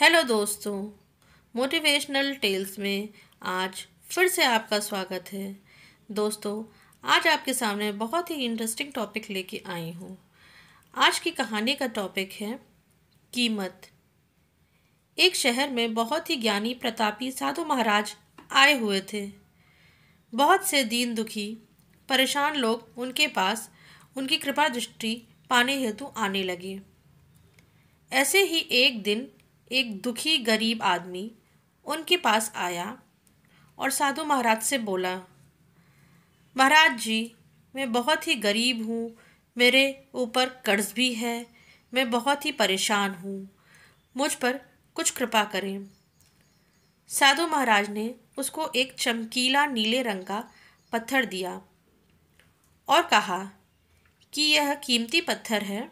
Hello दोस्तों motivational tales में आज फिर से आपका स्वागत है दोस्तों आज आपके सामने बहुत ही इंटरेस्टिंग टॉपिक लेके आई हूँ आज की कहानी का टॉपिक है कीमत एक शहर में बहुत ही ज्ञानी प्रतापी साधु महाराज आए हुए थे बहुत से दीन दुखी परेशान लोग उनके पास उनकी कृपा दृष्टि पाने हेतु आने लगे ऐसे ही एक दिन एक दुखी गरीब आदमी उनके पास आया और साधु महाराज से बोला महाराज जी मैं बहुत ही गरीब हूँ मेरे ऊपर कर्ज भी है मैं बहुत ही परेशान हूँ मुझ पर कुछ कृपा करें साधु महाराज ने उसको एक चमकीला नीले रंग का पत्थर दिया और कहा कि यह कीमती पत्थर है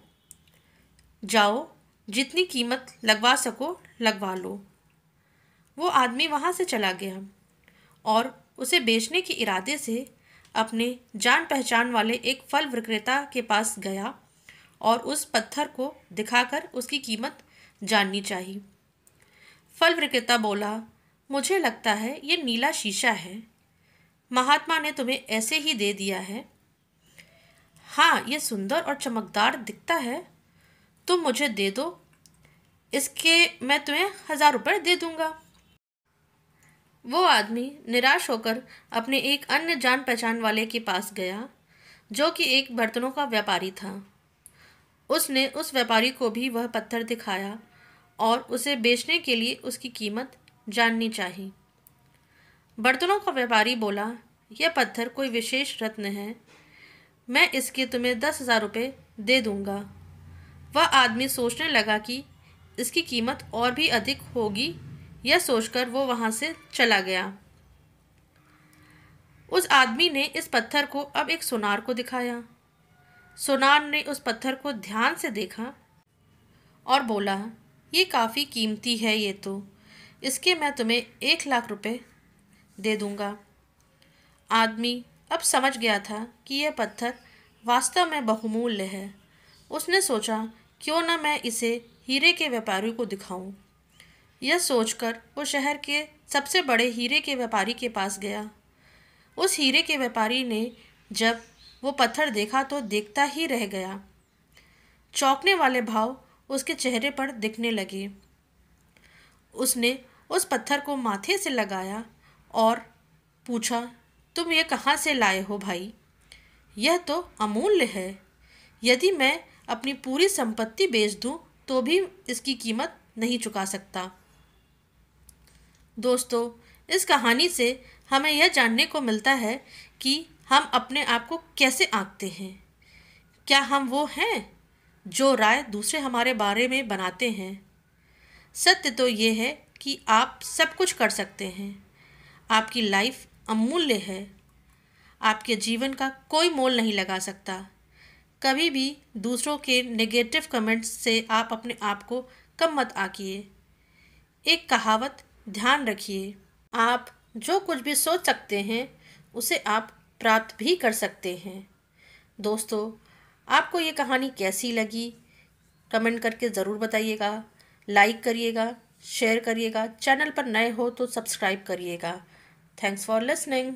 जाओ जितनी कीमत लगवा सको लगवा लो वो आदमी वहाँ से चला गया और उसे बेचने के इरादे से अपने जान पहचान वाले एक फल विक्रेता के पास गया और उस पत्थर को दिखाकर उसकी कीमत जाननी चाहिए फल विक्रेता बोला मुझे लगता है ये नीला शीशा है महात्मा ने तुम्हें ऐसे ही दे दिया है हाँ ये सुंदर और चमकदार दिखता है तुम तो मुझे दे दो इसके मैं तुम्हें हज़ार रुपये दे दूँगा वो आदमी निराश होकर अपने एक अन्य जान पहचान वाले के पास गया जो कि एक बर्तनों का व्यापारी था उसने उस व्यापारी को भी वह पत्थर दिखाया और उसे बेचने के लिए उसकी कीमत जाननी चाहिए बर्तनों का व्यापारी बोला यह पत्थर कोई विशेष रत्न है मैं इसके तुम्हें दस हज़ार रुपये दे दूँगा वह आदमी सोचने लगा कि इसकी कीमत और भी अधिक होगी यह सोचकर वो वहाँ से चला गया उस आदमी ने इस पत्थर को अब एक सोनार को दिखाया सोनार ने उस पत्थर को ध्यान से देखा और बोला ये काफ़ी कीमती है ये तो इसके मैं तुम्हें एक लाख रुपए दे दूँगा आदमी अब समझ गया था कि यह पत्थर वास्तव में बहुमूल्य है उसने सोचा क्यों न मैं इसे हीरे के व्यापारी को दिखाऊं? यह सोचकर वो शहर के सबसे बड़े हीरे के व्यापारी के पास गया उस हीरे के व्यापारी ने जब वो पत्थर देखा तो देखता ही रह गया चौंकने वाले भाव उसके चेहरे पर दिखने लगे उसने उस पत्थर को माथे से लगाया और पूछा तुम ये कहाँ से लाए हो भाई यह तो अमूल्य है यदि मैं अपनी पूरी संपत्ति बेच दूं तो भी इसकी कीमत नहीं चुका सकता दोस्तों इस कहानी से हमें यह जानने को मिलता है कि हम अपने आप को कैसे आंकते हैं क्या हम वो हैं जो राय दूसरे हमारे बारे में बनाते हैं सत्य तो ये है कि आप सब कुछ कर सकते हैं आपकी लाइफ अमूल्य है आपके जीवन का कोई मोल नहीं लगा सकता कभी भी दूसरों के नेगेटिव कमेंट्स से आप अपने आप को कम मत आकिए एक कहावत ध्यान रखिए आप जो कुछ भी सोच सकते हैं उसे आप प्राप्त भी कर सकते हैं दोस्तों आपको ये कहानी कैसी लगी कमेंट करके ज़रूर बताइएगा लाइक करिएगा शेयर करिएगा चैनल पर नए हो तो सब्सक्राइब करिएगा थैंक्स फॉर लिसनिंग